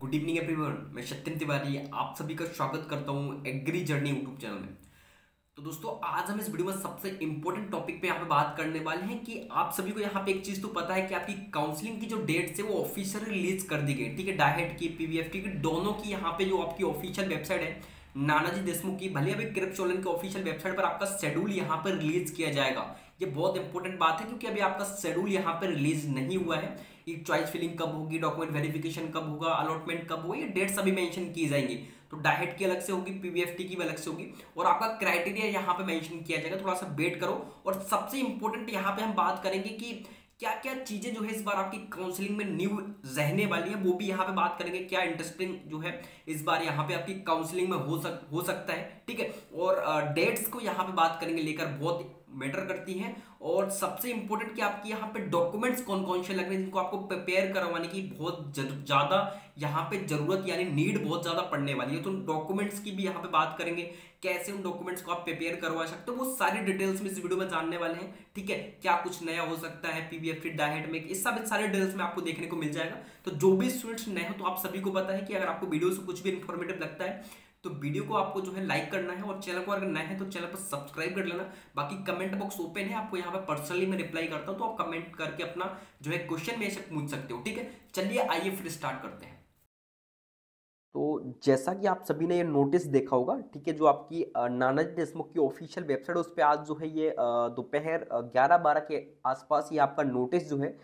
good evening everyone मैं सत्यन तिवारी आप सभी का स्वागत करता हूँ एग्री जर्नी यूट्यूब चैनल में तो दोस्तों आज हम इस वीडियो में सबसे इंपॉर्टेंट टॉपिक पे यहाँ पे बात करने वाले हैं कि आप सभी को यहाँ पे एक चीज़ तो पता है कि आपकी काउंसलिंग की जो डेट है वो ऑफिशियल रिलीज कर दी गई ठीक है डायट की पीवीएफ की दोनों की यहाँ पे जो आपकी ऑफिशियल वेबसाइट है नानाजी देशमुख की भले अभी क्रिप चोलन की ऑफिशियल वेबसाइट पर आपका शेड्यूल यहाँ पर रिलीज किया जाएगा ये बहुत इंपॉर्टेंट बात है क्योंकि अभी आपका शेड्यूल यहाँ पर रिलीज नहीं हुआ है कि चॉइस फिलिंग कब होगी डॉक्यूमेंट वेरिफिकेशन कब होगा अलॉटमेंट कब होगा ये डेट सभी मेंशन की जाएंगे तो डाइट की अलग से होगी पीबीएफटी की अलग से होगी और आपका क्राइटेरिया यहाँ पे मेंशन किया जाएगा थोड़ा सा वेट करो और सबसे इंपॉर्टेंट यहाँ पे हम बात करेंगे कि क्या क्या चीज़ें जो है इस बार आपकी काउंसलिंग में न्यू रहने वाली है वो भी यहाँ पे बात करेंगे क्या इंटरेस्टिंग जो है इस बार यहाँ पे आपकी काउंसलिंग में हो सक हो सकता है ठीक है और डेट्स को यहाँ पे बात करेंगे लेकर बहुत मैटर करती है और सबसे इंपॉर्टेंट कि आपकी यहाँ पे डॉक्यूमेंट्स कौन कौन से लग रहे हैं जिनको आपको प्रिपेयर करवाने की बहुत ज़्यादा यहाँ पे ज़रूरत यानी नीड बहुत ज़्यादा पड़ने वाली है तो डॉक्यूमेंट्स की भी यहाँ पे बात करेंगे कैसे उन डॉक्यूमेंट्स को आप प्रिपेयर करवा सकते हो वो सारी डिटेल्स में इस वीडियो में जानने वाले हैं ठीक है क्या कुछ नया हो सकता है पीवीएफ की डायट में इस सब सारे डिटेल्स में आपको देखने को मिल जाएगा तो जो भी स्टूडेंट्स नए हो तो आप सभी को पता है कि अगर आपको वीडियो से कुछ भी इन्फॉर्मेटिव लगता है तो वीडियो को आपको जो है लाइक करना है और चैनल को अगर नए हैं तो चैनल पर सब्सक्राइब कर लेना बाकी कमेंट बॉक्स ओपन है आपको यहाँ पर पर्सनली मैं रिप्लाई करता हूँ तो आप कमेंट करके अपना जो है क्वेश्चन मेरे से पूछ सकते हो ठीक है चलिए आइए फिर स्टार्ट करते हैं तो जैसा कि आप सभी ने ये नोटिस देखा होगा ठीक है जो आपकी नानाजी देशमुख की ऑफिशियल वेबसाइट है उस पर आज जो है ये दोपहर ग्यारह बारह के आसपास ये आपका नोटिस जो है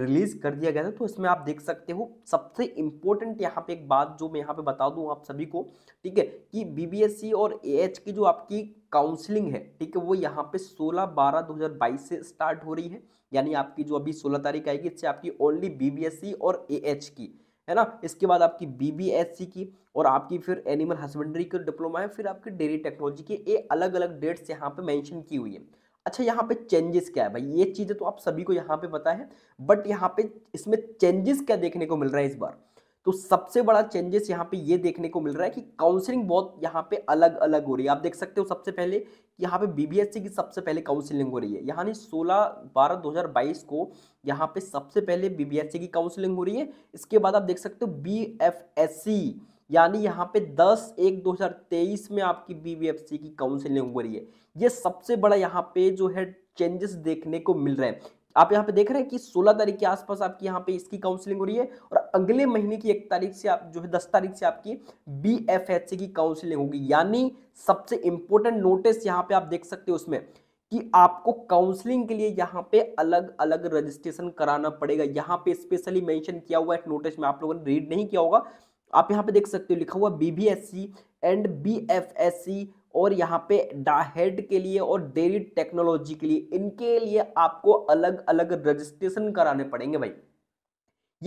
रिलीज़ कर दिया गया था तो इसमें आप देख सकते हो सबसे इम्पोर्टेंट यहाँ पे एक बात जो मैं यहाँ पे बता दूँ आप सभी को ठीक है कि बीबीएससी e और एच की जो आपकी काउंसलिंग है ठीक है वो यहाँ पे 16 बारह 2022 से स्टार्ट हो रही है यानी आपकी जो अभी 16 तारीख आएगी इससे आपकी ओनली बीबीएससी e और एच की है ना इसके बाद आपकी बीबीएससी e की और आपकी फिर एनिमल हस्बेंड्री का डिप्लोमा है फिर आपकी डेयरी टेक्नोलॉजी की ये अलग अलग डेट्स यहाँ पे मेंशन की हुई है अच्छा यहाँ पे चेंजेस क्या है भाई ये चीज़ें तो आप सभी को यहाँ पे पता है बट यहाँ पे इसमें चेंजेस क्या देखने को मिल रहा है इस बार तो सबसे बड़ा चेंजेस यहाँ पे ये देखने को मिल रहा है कि काउंसलिंग बहुत यहाँ पे अलग अलग हो रही है आप देख सकते हो सबसे पहले यहाँ पे बीबीएससी की सबसे पहले काउंसलिंग हो रही है यानी 16 बारह 2022 को यहाँ पे सबसे पहले बीबीएससी की काउंसलिंग हो रही है इसके बाद आप देख सकते हो बी यानी यहाँ पे 10 एक 2023 में आपकी बीबीएफसी की काउंसिलिंग हो रही है ये सबसे बड़ा यहाँ पे जो है चेंजेस देखने को मिल रहे हैं आप यहाँ पे देख रहे हैं कि 16 तारीख के आसपास आपकी यहाँ पे इसकी काउंसलिंग हो रही है और अगले महीने की एक तारीख से आप जो है दस तारीख से आपकी बी एफ एच सी की काउंसिलिंग होगी यानी सबसे इंपॉर्टेंट नोटिस यहाँ पे आप देख सकते हो उसमें कि आपको काउंसलिंग के लिए यहाँ पे अलग अलग रजिस्ट्रेशन कराना पड़ेगा यहाँ पे स्पेशली मेंशन किया हुआ है नोटिस में आप लोगों ने रीड नहीं किया होगा आप यहाँ पे देख सकते हो लिखा हुआ बीबीएससी एंड बीएफएससी और यहाँ पे डाहेड के लिए और डेरी टेक्नोलॉजी के लिए इनके लिए आपको अलग अलग रजिस्ट्रेशन कराने पड़ेंगे भाई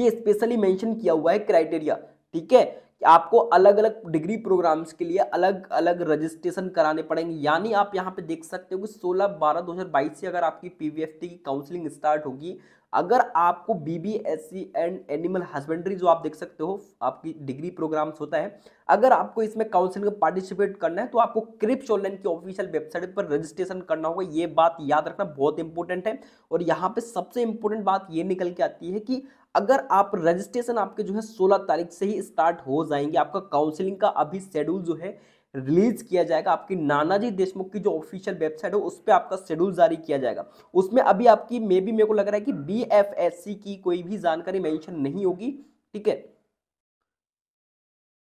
ये स्पेशली मेंशन किया हुआ है क्राइटेरिया ठीक है कि आपको अलग अलग डिग्री प्रोग्राम्स के लिए अलग अलग रजिस्ट्रेशन कराने पड़ेंगे यानी आप यहाँ पे देख सकते हो कि 16 बारह 2022 से अगर आपकी पी की काउंसलिंग स्टार्ट होगी अगर आपको सी एंड एनिमल हस्बेंड्री जो आप देख सकते हो आपकी डिग्री प्रोग्राम्स होता है अगर आपको इसमें काउंसिलिंग में पार्टिसिपेट करना है तो आपको क्रिप्स ऑनलाइन की ऑफिशियल वेबसाइट पर रजिस्ट्रेशन करना होगा ये बात याद रखना बहुत इंपॉर्टेंट है और यहाँ पे सबसे इंपॉर्टेंट बात ये निकल के आती है कि अगर आप रजिस्ट्रेशन आपके जो है सोलह तारीख से ही स्टार्ट हो जाएंगे आपका काउंसिलिंग का अभी शेड्यूल जो है रिलीज किया जाएगा आपकी नानाजी देशमुख की जो ऑफिशियल वेबसाइट है उस पर आपका शेड्यूल जारी किया जाएगा उसमें अभी आपकी मे बी मेरे को लग रहा है कि बी की कोई भी जानकारी मैंशन नहीं होगी ठीक है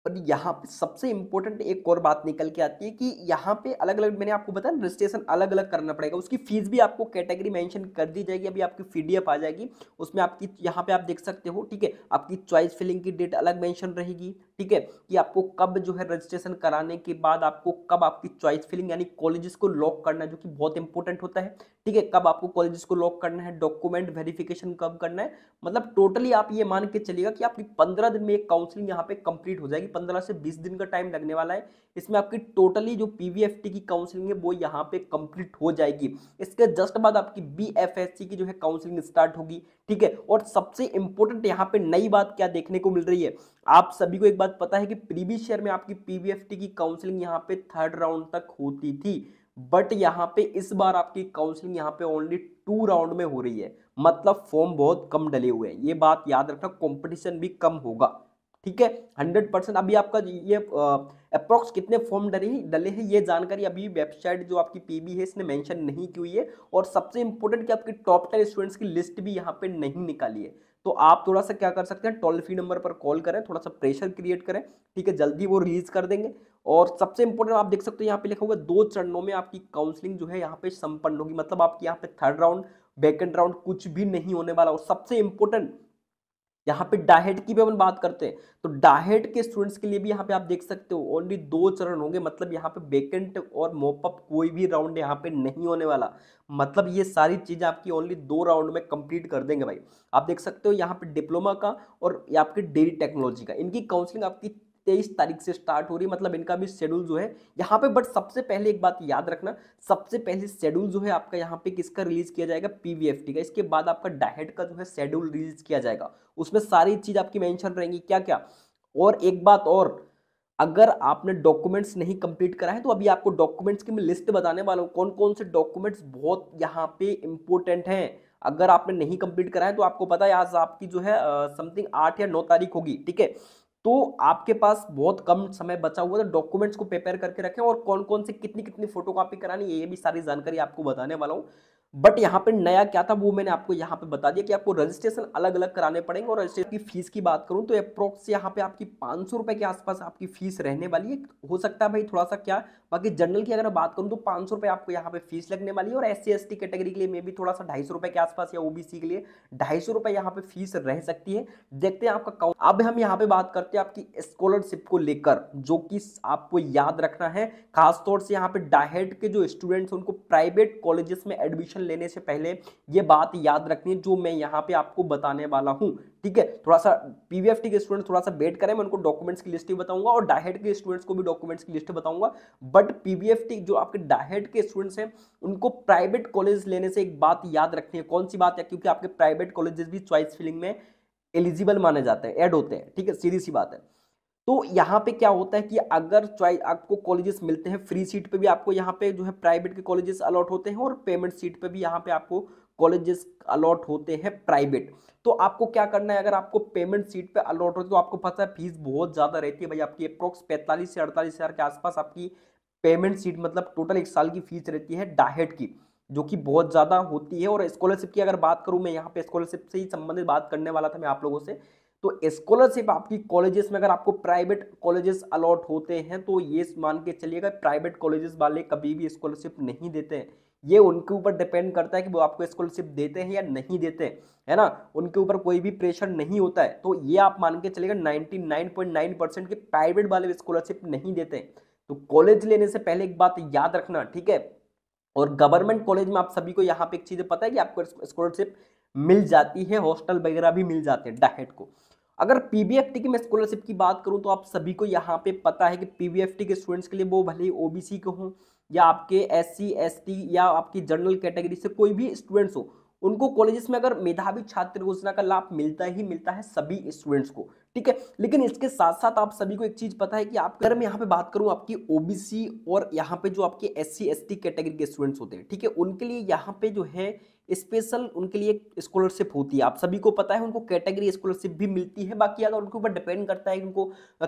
पर यहाँ पे सबसे इम्पोर्टेंट एक और बात निकल के आती है कि यहाँ पे अलग अलग मैंने आपको बताया रजिस्ट्रेशन अलग अलग करना पड़ेगा उसकी फीस भी आपको कैटेगरी मेंशन कर दी जाएगी अभी आपकी पीडीएफ आ जाएगी उसमें आपकी यहाँ पे आप देख सकते हो ठीक है आपकी चॉइस फिलिंग की डेट अलग मेंशन रहेगी ठीक है कि आपको कब जो है रजिस्ट्रेशन कराने के बाद आपको कब आपकी चॉइस फिलिंग यानी कॉलेजेस को लॉक करना है जो कि बहुत इंपॉर्टेंट होता है ठीक है कब आपको कॉलेजेस को लॉक करना है डॉक्यूमेंट वेरिफिकेशन कब करना है मतलब टोटली आप ये मान के चलिएगा कि आपकी पंद्रह दिन में एक काउंसिलिंग यहाँ पे कंप्लीट हो जाएगी पंद्रह से बीस दिन का टाइम लगने वाला है इसमें आपकी टोटली जो पी की काउंसिलिंग है वो यहाँ पे कंप्लीट हो जाएगी इसके जस्ट बाद आपकी बी की जो है काउंसिलिंग स्टार्ट होगी ठीक है और सबसे इंपॉर्टेंट यहाँ पे नई बात क्या देखने को मिल रही है आप सभी को एक बात पता है कि प्रीवियस ईयर में आपकी पीवीएफटी की काउंसलिंग यहाँ पे थर्ड राउंड तक होती थी बट यहाँ पे इस बार आपकी काउंसलिंग यहाँ पे ओनली टू राउंड में हो रही है मतलब फॉर्म बहुत कम डले हुए हैं ये बात याद रखना कंपटीशन भी कम होगा ठीक है हंड्रेड परसेंट अभी आपका ये अप्रोक्स कितने फॉर्म डले हैं डले हैं ये जानकारी अभी वेबसाइट जो आपकी पीबी है इसने मेंशन नहीं की हुई है और सबसे इंपॉर्टेंट कि आपके टॉप टेन स्टूडेंट्स की लिस्ट भी यहाँ पे नहीं निकाली है तो आप थोड़ा सा क्या कर सकते हैं टोल फ्री नंबर पर कॉल करें थोड़ा सा प्रेशर क्रिएट करें ठीक है जल्दी वो रिलीज कर देंगे और सबसे इंपॉर्टेंट आप देख सकते हो यहाँ पे लिखा हुआ है दो चरणों में आपकी काउंसलिंग जो है यहाँ पे संपन्न होगी मतलब आपकी यहाँ पे थर्ड राउंड बैकेंड राउंड कुछ भी नहीं होने वाला और सबसे इंपॉर्टेंट यहाँ पे डाहेट की भी अपन बात करते हैं तो डाहेड के स्टूडेंट्स के लिए भी यहाँ पे आप देख सकते हो ओनली दो चरण होंगे मतलब यहाँ पे वेकेंट और मोपअप कोई भी राउंड यहाँ पे नहीं होने वाला मतलब ये सारी चीज़ें आपकी ओनली दो राउंड में कंप्लीट कर देंगे भाई आप देख सकते हो यहाँ पे डिप्लोमा का और आपकी डेरी टेक्नोलॉजी का इनकी काउंसिलिंग आपकी तेईस तारीख से स्टार्ट हो रही है मतलब इनका भी शेड्यूल जो है यहाँ पे बट सबसे पहले एक बात याद रखना सबसे पहले शेड्यूल जो है आपका यहाँ पे किसका रिलीज किया जाएगा पीवीएफटी का इसके बाद आपका डाहेड का जो है शेड्यूल रिलीज किया जाएगा उसमें सारी चीज आपकी मैंशन रहेंगी क्या क्या और एक बात और अगर आपने डॉक्यूमेंट्स नहीं कंप्लीट करा है तो अभी आपको डॉक्यूमेंट्स की मैं लिस्ट बताने वाला हूँ कौन कौन से डॉक्यूमेंट्स बहुत यहाँ पे इंपॉर्टेंट हैं अगर आपने नहीं कंप्लीट करा है तो आपको पता है आज आपकी जो है समथिंग आठ या नौ तारीख होगी ठीक है तो आपके पास बहुत कम समय बचा हुआ है डॉक्यूमेंट्स को प्रिपेयर करके रखें और कौन कौन से कितनी कितनी फोटो करानी है ये भी सारी जानकारी आपको बताने वाला हूँ बट यहाँ पे नया क्या था वो मैंने आपको यहाँ पे बता दिया कि आपको रजिस्ट्रेशन अलग अलग कराने पड़ेंगे और रजिस्ट्रेशन की फीस की बात करूँ तो अप्रोक्स यहाँ पे आपकी पाँच सौ रुपये के आसपास आपकी फीस रहने वाली है हो सकता है भाई थोड़ा सा क्या बाकी जनरल की अगर बात करूँ तो पाँच सौ रुपये आपको यहाँ पे फीस लगने वाली है और एस सी कैटेगरी के लिए मे भी थोड़ा सा ढाई सौ के आसपास या ओ के लिए ढाई सौ रुपये यहाँ पे फीस रह सकती है देखते हैं आपका काउंट अब हम यहाँ पे बात करते हैं आपकी स्कॉलरशिप को लेकर जो कि आपको याद रखना है खासतौर से यहाँ पे डाहेड के जो स्टूडेंट्स उनको प्राइवेट कॉलेजेस में एडमिशन एक्शन लेने से पहले ये बात याद रखनी है जो मैं यहाँ पे आपको बताने वाला हूँ ठीक है थोड़ा सा पीवीएफटी के स्टूडेंट थोड़ा सा वेट करें मैं उनको डॉक्यूमेंट्स की लिस्ट ही बताऊंगा और डाहेड के स्टूडेंट्स को भी डॉक्यूमेंट्स की लिस्ट बताऊंगा बट पीवीएफटी जो आपके डाहेड के स्टूडेंट्स हैं उनको प्राइवेट कॉलेज लेने से एक बात याद रखनी है कौन सी बात है क्योंकि आपके प्राइवेट कॉलेजेस भी चॉइस फिलिंग में एलिजिबल माने जाते हैं एड होते हैं ठीक है सीधी सी बात है तो यहाँ पे क्या होता है कि अगर चॉइस आपको कॉलेजेस मिलते हैं फ्री सीट पे भी आपको यहाँ पे जो है प्राइवेट के कॉलेजेस अलॉट होते हैं और पेमेंट सीट पे भी यहाँ पे आपको कॉलेजेस अलॉट होते हैं प्राइवेट तो आपको क्या करना है अगर आपको पेमेंट सीट पे अलॉट होते तो आपको पता है फीस बहुत ज़्यादा रहती है भाई आपकी अप्रोक्स पैंतालीस से अड़तालीस हज़ार के आसपास आपकी पेमेंट सीट मतलब टोटल एक साल की फीस रहती है डाहेट की जो कि बहुत ज़्यादा होती है और स्कॉलरशिप की अगर बात करूँ मैं यहाँ पे स्कॉलरशिप से ही संबंधित बात करने वाला था मैं आप लोगों से तो स्कॉलरशिप आपकी कॉलेजेस में अगर आपको प्राइवेट कॉलेजेस अलॉट होते हैं तो ये मान के चलिएगा प्राइवेट कॉलेजेस वाले कभी भी स्कॉलरशिप नहीं देते हैं ये उनके ऊपर डिपेंड करता है कि वो आपको स्कॉलरशिप देते हैं या नहीं देते हैं है ना उनके ऊपर कोई भी प्रेशर नहीं होता है तो ये आप मान के चलेगा नाइन परसेंट के प्राइवेट वाले स्कॉलरशिप नहीं देते हैं तो कॉलेज लेने से पहले एक बात याद रखना ठीक है और गवर्नमेंट कॉलेज में आप सभी को यहाँ पे एक चीज़ पता है कि आपको स्कॉलरशिप मिल जाती है हॉस्टल वगैरह भी मिल जाते हैं डाहेट को अगर टी की मैं स्कॉलरशिप की बात करूं तो आप सभी को यहाँ पे पता है कि टी के स्टूडेंट्स के लिए वो भले ही सी के हों या आपके एस सी एस टी या आपकी जनरल कैटेगरी से कोई भी स्टूडेंट्स हो उनको कॉलेजेस में अगर मेधावी छात्र योजना का लाभ मिलता ही मिलता है सभी स्टूडेंट्स को ठीक है लेकिन इसके साथ साथ आप सभी को एक चीज पता है कि आप अगर मैं यहाँ पे बात करूँ आपकी ओबीसी और यहाँ पे जो आपके S C S T category के स्टूडेंट्स होते हैं ठीक है उनके लिए यहाँ पे जो है स्पेशल उनके लिए स्कॉलरशिप होती है आप सभी को पता है उनको कैटेगरी स्कॉलरशिप भी मिलती है बाकी अगर उनके ऊपर डिपेंड करता है कि उनको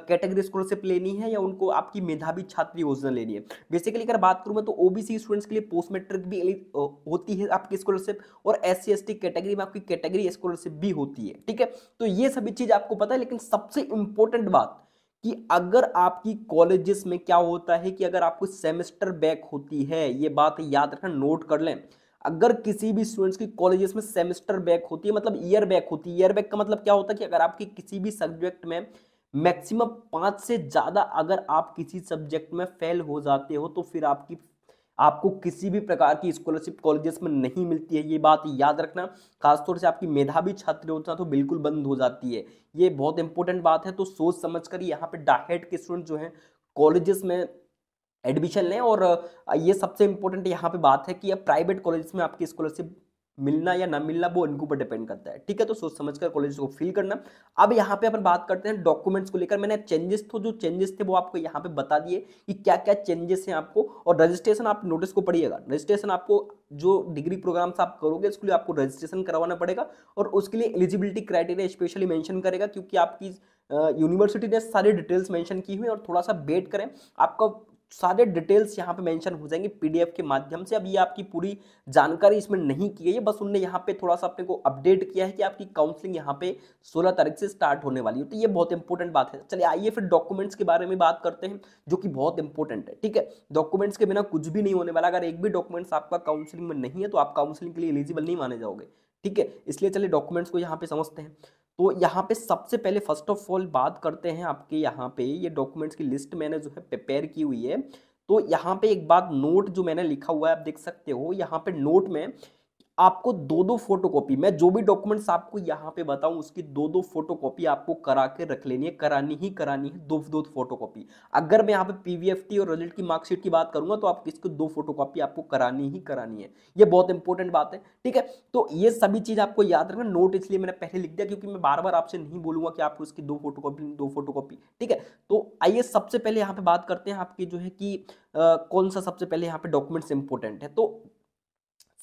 कैटेगरी स्कॉलरशिप लेनी है या उनको आपकी मेधावी छात्र योजना लेनी है बेसिकली अगर बात करूँ मैं तो ओबीसी स्टूडेंट्स के लिए पोस्ट मेट्रिक भी होती है आपकी स्कॉलरशिप और एस सी कैटेगरी में आपकी कैटेगरी स्कॉलरशिप भी होती है ठीक है तो ये सभी चीज़ आपको पता है लेकिन सबसे इंपॉर्टेंट बात कि अगर आपकी कॉलेजेस में क्या होता है कि अगर आपको सेमेस्टर बैक होती है ये बात याद रखना नोट कर लें अगर किसी भी स्टूडेंट्स की कॉलेजेस में सेमेस्टर बैक होती है मतलब ईयर बैक होती है ईयर बैक का मतलब क्या होता है कि अगर आपके किसी भी सब्जेक्ट में मैक्सिमम पाँच से ज़्यादा अगर आप किसी सब्जेक्ट में फेल हो जाते हो तो फिर आपकी आपको किसी भी प्रकार की स्कॉलरशिप कॉलेजेस में नहीं मिलती है ये बात याद रखना खासतौर से आपकी मेधावी छात्र होता तो बिल्कुल बंद हो जाती है ये बहुत इंपॉर्टेंट बात है तो सोच समझ कर यहाँ पे डाहेट के स्टूडेंट जो हैं कॉलेजेस में एडमिशन लें और ये सबसे इम्पोर्टेंट यहाँ पे बात है कि अब प्राइवेट कॉलेज में आपकी स्कॉलरशिप मिलना या ना मिलना वो इनके ऊपर डिपेंड करता है ठीक है तो सोच समझ कर कॉलेज को फिल करना अब यहाँ पे अपन बात करते हैं डॉक्यूमेंट्स को लेकर मैंने चेंजेस तो जो चेंजेस थे वो आपको यहाँ पे बता दिए कि क्या क्या चेंजेस हैं आपको और रजिस्ट्रेशन आप नोटिस को पढ़िएगा रजिस्ट्रेशन आपको जो डिग्री प्रोग्राम्स आप करोगे उसके लिए आपको रजिस्ट्रेशन करवाना पड़ेगा और उसके लिए एलिजिबिलिटी क्राइटेरिया स्पेशली मैंशन करेगा क्योंकि आपकी यूनिवर्सिटी ने सारी डिटेल्स मेंशन की हुई और थोड़ा सा वेट करें आपका सारे डिटेल्स यहाँ पे मेंशन हो जाएंगे पीडीएफ के माध्यम से अब ये आपकी पूरी जानकारी इसमें नहीं की गई है बस उनने यहाँ पे थोड़ा सा अपने को अपडेट किया है कि आपकी काउंसलिंग यहाँ पे 16 तारीख से स्टार्ट होने वाली है तो ये बहुत इंपॉर्टेंट बात है चलिए आइए फिर डॉक्यूमेंट्स के बारे में बात करते हैं जो कि बहुत इंपॉर्टेंट है ठीक है डॉक्यूमेंट्स के बिना कुछ भी नहीं होने वाला अगर एक भी डॉक्यूमेंट्स आपका काउंसिलिंग में नहीं है तो आप काउंसिलिंग के लिए एलिजिबल नहीं माने जाओगे ठीक है इसलिए चलिए डॉक्यूमेंट्स को यहाँ पे समझते हैं तो यहाँ पे सबसे पहले फर्स्ट ऑफ ऑल बात करते हैं आपके यहाँ पे ये डॉक्यूमेंट्स की लिस्ट मैंने जो है प्रिपेयर की हुई है तो यहाँ पे एक बात नोट जो मैंने लिखा हुआ है आप देख सकते हो यहाँ पे नोट में आपको दो दो फोटोकॉपी मैं जो भी डॉक्यूमेंट्स आपको यहाँ पे बताऊं उसकी दो दो फोटोकॉपी आपको करा के रख लेनी है करानी ही करानी है दो दो फोटोकॉपी अगर मैं यहाँ पे पीवीएफटी और रिजल्ट की मार्कशीट की बात करूंगा तो आप इसकी दो फोटोकॉपी आपको करानी ही करानी है ये बहुत इंपॉर्टेंट बात है ठीक है तो ये सभी चीज़ आपको याद रखना नोट इसलिए मैंने पहले लिख दिया क्योंकि मैं बार बार आपसे नहीं बोलूंगा कि आपको इसकी दो फोटोकॉपी दो कॉपी ठीक है तो आइए सबसे पहले यहाँ पे बात करते हैं आपकी जो है कि कौन सा सबसे पहले यहाँ पे डॉक्यूमेंट्स इंपॉर्टेंट है तो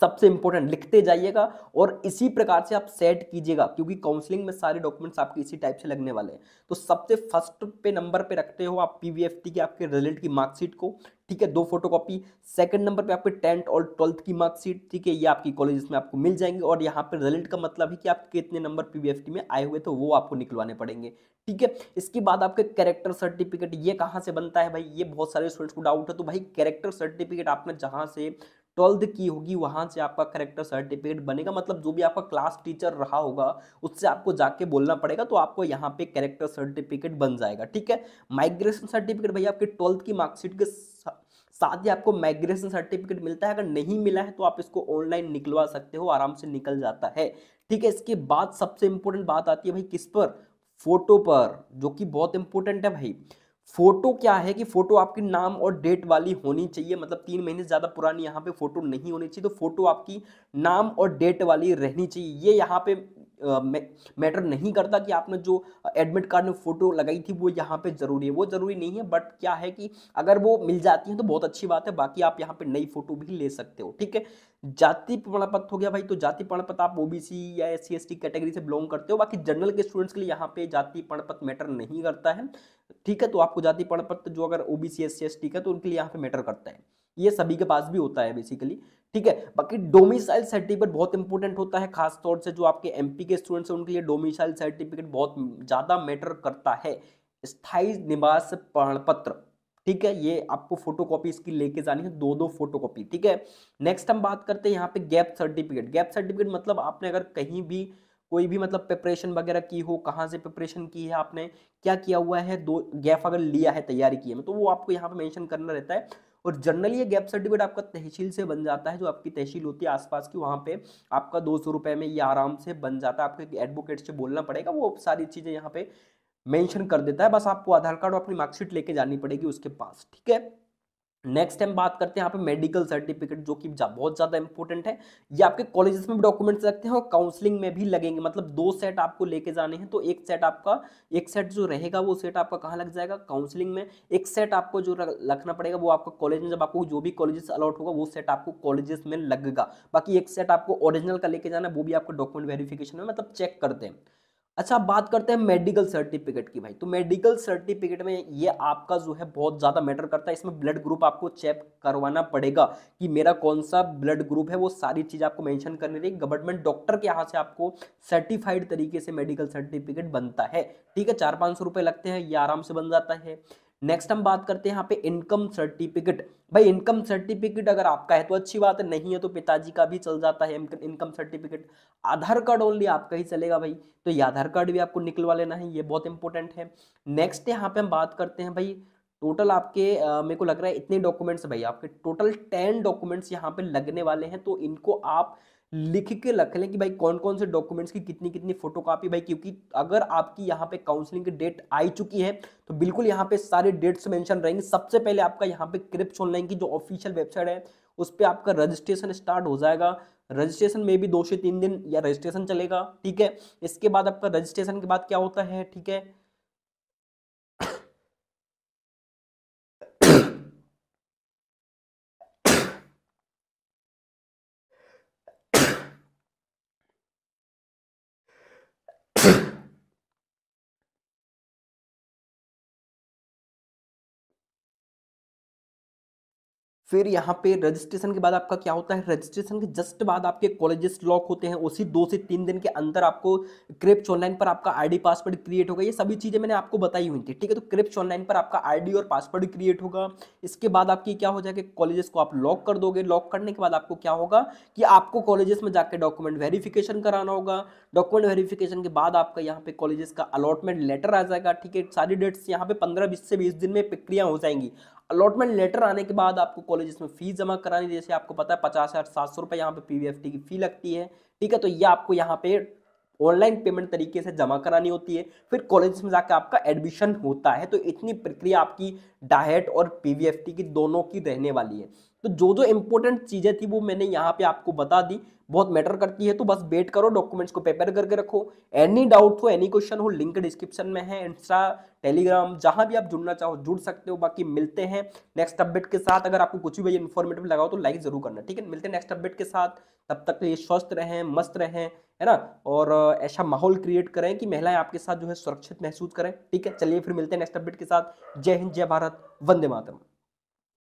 सबसे इंपॉर्टेंट लिखते जाइएगा और इसी प्रकार से आप सेट कीजिएगा क्योंकि काउंसलिंग में सारे डॉक्यूमेंट्स आपके इसी टाइप से लगने वाले हैं तो सबसे फर्स्ट पे नंबर पे रखते हो आप पीवीएफटी के आपके रिजल्ट की मार्कशीट को ठीक है दो फोटो कॉपी सेकेंड नंबर पे आपके टेंथ और ट्वेल्थ की मार्कशीट ठीक है ये आपकी कॉलेज में आपको मिल जाएंगे और यहाँ पर रिजल्ट का मतलब है कि आप कितने नंबर पी में आए हुए तो वो आपको निकलवाने पड़ेंगे ठीक है इसके बाद आपके कैरेक्टर सर्टिफिकेट ये कहाँ से बनता है भाई ये बहुत सारे स्टूडेंट्स को डाउट है तो भाई कैरेक्टर सर्टिफिकेट आपने जहाँ से ट्वेल्थ की होगी वहाँ से आपका करेक्टर सर्टिफिकेट बनेगा मतलब जो भी आपका क्लास टीचर रहा होगा उससे आपको जाके बोलना पड़ेगा तो आपको यहाँ पे करेक्टर सर्टिफिकेट बन जाएगा ठीक है माइग्रेशन सर्टिफिकेट भैया आपके ट्वेल्थ की मार्कशीट के साथ ही आपको माइग्रेशन सर्टिफिकेट मिलता है अगर नहीं मिला है तो आप इसको ऑनलाइन निकलवा सकते हो आराम से निकल जाता है ठीक है इसके बाद सबसे इंपॉर्टेंट बात आती है भाई किस पर फोटो पर जो कि बहुत इंपॉर्टेंट है भाई फोटो क्या है कि फोटो आपकी नाम और डेट वाली होनी चाहिए मतलब तीन महीने से ज़्यादा पुरानी यहाँ पे फोटो नहीं होनी चाहिए तो फोटो आपकी नाम और डेट वाली रहनी चाहिए ये यहाँ पे मैटर नहीं करता कि आपने जो एडमिट कार्ड में फ़ोटो लगाई थी वो यहाँ पे ज़रूरी है वो ज़रूरी नहीं है बट क्या है कि अगर वो मिल जाती है तो बहुत अच्छी बात है बाकी आप यहाँ पे नई फ़ोटो भी ले सकते हो ठीक है जाति प्रमाण पत्र हो गया भाई तो जाति प्रमाण पत्र आप ओबीसी या एस सी कैटेगरी से बिलोंग करते हो बाकी जनरल के स्टूडेंट्स के लिए यहाँ पे जाति प्रमाण पत्र मैटर नहीं करता है ठीक है तो आपको जाति प्रमाण पत्र जो अगर ओबीसी एस सी है तो उनके लिए यहाँ पे मैटर करता है ये सभी के पास भी होता है बेसिकली ठीक है बाकी डोमिसाइल सर्टिफिकेट बहुत इंपॉर्टेंट होता है खास तौर से जो आपके एमपी के स्टूडेंट्स हैं उनके लिए डोमिसाइल सर्टिफिकेट बहुत ज़्यादा मैटर करता है स्थायी निवास पत्र ठीक है ये आपको फोटो कॉपी इसकी लेके जानी है दो दो फोटो कॉपी ठीक है नेक्स्ट हम बात करते हैं यहाँ पे गैप सर्टिफिकेट गैप सर्टिफिकेट मतलब आपने अगर कहीं भी कोई भी मतलब प्रिपरेशन वगैरह की हो कहाँ से प्रिपरेशन की है आपने क्या किया हुआ है दो गैप अगर लिया है तैयारी की है तो वो आपको यहाँ पे मेंशन करना रहता है और जनरली ये गैप सर्टिफिकेट आपका तहसील से बन जाता है जो आपकी तहसील होती है आसपास की वहाँ पे आपका दो सौ रुपये में ये आराम से बन जाता है आपके एडवोकेट से बोलना पड़ेगा वो सारी चीज़ें यहाँ पे मेंशन कर देता है बस आपको आधार कार्ड और अपनी मार्कशीट लेके जानी पड़ेगी उसके पास ठीक है नेक्स्ट हम बात करते हैं यहाँ पे मेडिकल सर्टिफिकेट जो कि जा, बहुत ज़्यादा इंपॉर्टेंट है ये आपके कॉलेजेस में भी डॉक्यूमेंट्स लगते हैं और काउंसलिंग में भी लगेंगे मतलब दो सेट आपको लेके जाने हैं तो एक सेट आपका एक सेट जो रहेगा वो सेट आपका कहाँ लग जाएगा काउंसलिंग में एक सेट आपको जो रखना पड़ेगा वो आपका कॉलेज में जब आपको जो भी कॉलेजेस अलाउट होगा वो सेट आपको कॉलेजेस में लगेगा बाकी एक सेट आपको ओरिजिनल का लेके जाना है वो भी आपको डॉक्यूमेंट वेरिफिकेशन में मतलब चेक करते हैं अच्छा बात करते हैं मेडिकल सर्टिफिकेट की भाई तो मेडिकल सर्टिफिकेट में ये आपका जो है बहुत ज़्यादा मैटर करता है इसमें ब्लड ग्रुप आपको चेक करवाना पड़ेगा कि मेरा कौन सा ब्लड ग्रुप है वो सारी चीज़ आपको मेंशन करनी रही गवर्नमेंट डॉक्टर के यहाँ से आपको सर्टिफाइड तरीके से मेडिकल सर्टिफिकेट बनता है ठीक है चार पाँच सौ लगते हैं ये आराम से बन जाता है नेक्स्ट हम बात करते हैं यहाँ पे इनकम सर्टिफिकेट भाई इनकम सर्टिफिकेट अगर आपका है तो अच्छी बात है नहीं है तो पिताजी का भी चल जाता है income certificate Aadhaar card only आपका ही चलेगा भाई तो ये आधार कार्ड भी आपको निकलवा लेना है ये बहुत इंपॉर्टेंट है नेक्स्ट यहाँ पे हम बात करते हैं भाई टोटल आपके मेरे को लग रहा है इतने डॉक्यूमेंट्स भाई आपके टोटल टेन डॉक्यूमेंट्स यहाँ पे लगने वाले हैं तो इनको आप लिख के रख लें कि भाई कौन कौन से डॉक्यूमेंट्स की कितनी कितनी फोटोकॉपी भाई क्योंकि अगर आपकी यहाँ पे काउंसलिंग की डेट आई चुकी है तो बिल्कुल यहाँ पे सारे डेट्स मेंशन रहेंगे सबसे पहले आपका यहाँ पे क्रिप्स ऑनलाइन की जो ऑफिशियल वेबसाइट है उस पर आपका रजिस्ट्रेशन स्टार्ट हो जाएगा रजिस्ट्रेशन में भी दो से तीन दिन या रजिस्ट्रेशन चलेगा ठीक है इसके बाद आपका रजिस्ट्रेशन के बाद क्या होता है ठीक है फिर यहाँ पे रजिस्ट्रेशन के बाद आपका क्या होता है रजिस्ट्रेशन के जस्ट बाद आपके कॉलेजेस लॉक होते हैं उसी दो से तीन दिन के अंदर आपको क्रिप्स ऑनलाइन पर आपका आईडी पासवर्ड क्रिएट होगा ये सभी चीज़ें मैंने आपको बताई हुई थी ठीक है तो क्रिप्स ऑनलाइन पर आपका आईडी और पासवर्ड क्रिएट होगा इसके बाद आपकी क्या हो जाएगा कॉलेजेस को आप लॉक कर दोगे लॉक करने के बाद आपको क्या होगा कि आपको कॉलेजेस में जाकर डॉक्यूमेंट वेरीफिकेशन कराना होगा डॉक्यूमेंट वेरिफिकेशन के बाद आपका यहाँ पे कॉलेजेस का अलॉटमेंट लेटर आ जाएगा ठीक है सारी डेट्स यहाँ पे पंद्रह बीस से बीस दिन में प्रक्रिया हो जाएंगी अलॉटमेंट लेटर आने के बाद आपको कॉलेज में फीस जमा करानी जैसे आपको पता है पचास हज़ार सात सौ रुपये यहाँ पर पी की फ़ी लगती है ठीक है तो ये आपको यहाँ पे ऑनलाइन पेमेंट तरीके से जमा करानी होती है फिर कॉलेज में जाकर आपका एडमिशन होता है तो इतनी प्रक्रिया आपकी डाइट और पीवीएफटी की दोनों की रहने वाली है तो जो जो इंपॉर्टेंट चीज़ें थी वो मैंने यहाँ पे आपको बता दी बहुत मैटर करती है तो बस वेट करो डॉक्यूमेंट्स को पेपर करके रखो एनी डाउट हो एनी क्वेश्चन हो लिंक डिस्क्रिप्शन में है इंस्टा टेलीग्राम जहाँ भी आप जुड़ना चाहो जुड़ सकते हो बाकी मिलते हैं नेक्स्ट अपडेट के साथ अगर आपको कुछ भी इन्फॉर्मेटिव लगाओ तो लाइक जरूर करना ठीक है मिलते हैं नेक्स्ट अपडेट के साथ तब तक ये स्वस्थ रहें मस्त रहें है ना और ऐसा माहौल क्रिएट करें कि महिलाएं आपके साथ जो है सुरक्षित महसूस करें ठीक है चलिए फिर मिलते हैं नेक्स्ट अपडेट के साथ जय हिंद जय भारत वंदे मातरम